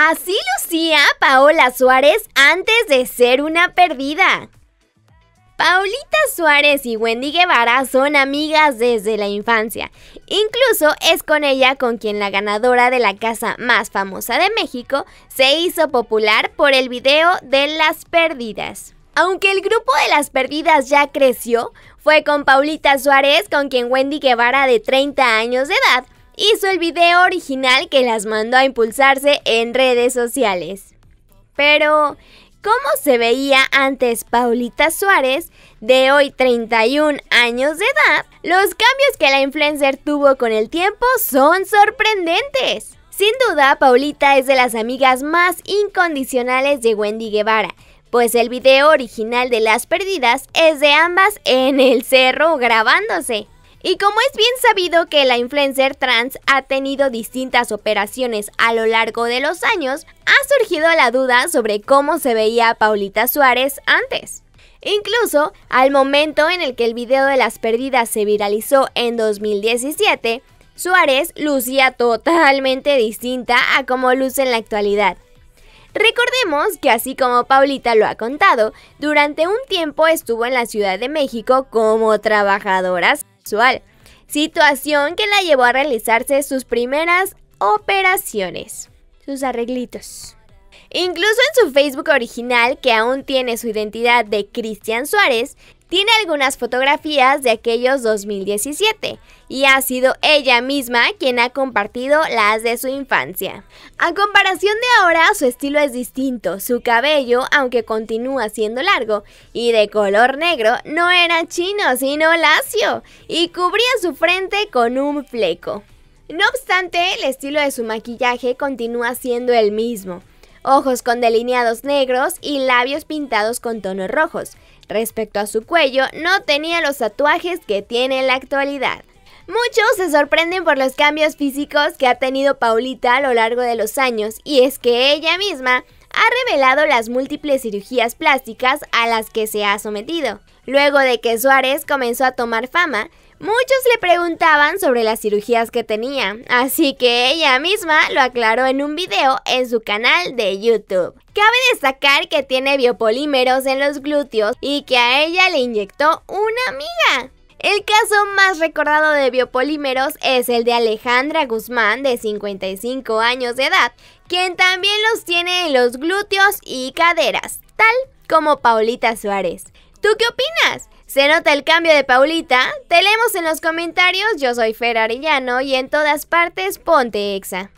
Así lucía Paola Suárez antes de ser una perdida. Paulita Suárez y Wendy Guevara son amigas desde la infancia. Incluso es con ella con quien la ganadora de la casa más famosa de México se hizo popular por el video de Las Perdidas. Aunque el grupo de Las Perdidas ya creció, fue con Paulita Suárez con quien Wendy Guevara de 30 años de edad hizo el video original que las mandó a impulsarse en redes sociales. Pero, ¿cómo se veía antes Paulita Suárez, de hoy 31 años de edad? Los cambios que la influencer tuvo con el tiempo son sorprendentes. Sin duda, Paulita es de las amigas más incondicionales de Wendy Guevara, pues el video original de Las Perdidas es de ambas en el cerro grabándose. Y como es bien sabido que la influencer trans ha tenido distintas operaciones a lo largo de los años, ha surgido la duda sobre cómo se veía Paulita Suárez antes. Incluso, al momento en el que el video de las pérdidas se viralizó en 2017, Suárez lucía totalmente distinta a como luce en la actualidad. Recordemos que así como Paulita lo ha contado, durante un tiempo estuvo en la Ciudad de México como trabajadora situación que la llevó a realizarse sus primeras operaciones, sus arreglitos. Incluso en su Facebook original, que aún tiene su identidad de Cristian Suárez, tiene algunas fotografías de aquellos 2017 y ha sido ella misma quien ha compartido las de su infancia. A comparación de ahora, su estilo es distinto. Su cabello, aunque continúa siendo largo y de color negro, no era chino, sino lacio y cubría su frente con un fleco. No obstante, el estilo de su maquillaje continúa siendo el mismo ojos con delineados negros y labios pintados con tonos rojos. Respecto a su cuello, no tenía los tatuajes que tiene en la actualidad. Muchos se sorprenden por los cambios físicos que ha tenido Paulita a lo largo de los años, y es que ella misma ha revelado las múltiples cirugías plásticas a las que se ha sometido. Luego de que Suárez comenzó a tomar fama, Muchos le preguntaban sobre las cirugías que tenía, así que ella misma lo aclaró en un video en su canal de YouTube. Cabe destacar que tiene biopolímeros en los glúteos y que a ella le inyectó una amiga. El caso más recordado de biopolímeros es el de Alejandra Guzmán, de 55 años de edad, quien también los tiene en los glúteos y caderas, tal como Paulita Suárez. ¿Tú qué opinas? ¿Se nota el cambio de Paulita? Te leemos en los comentarios, yo soy Fer Arellano y en todas partes ponte exa.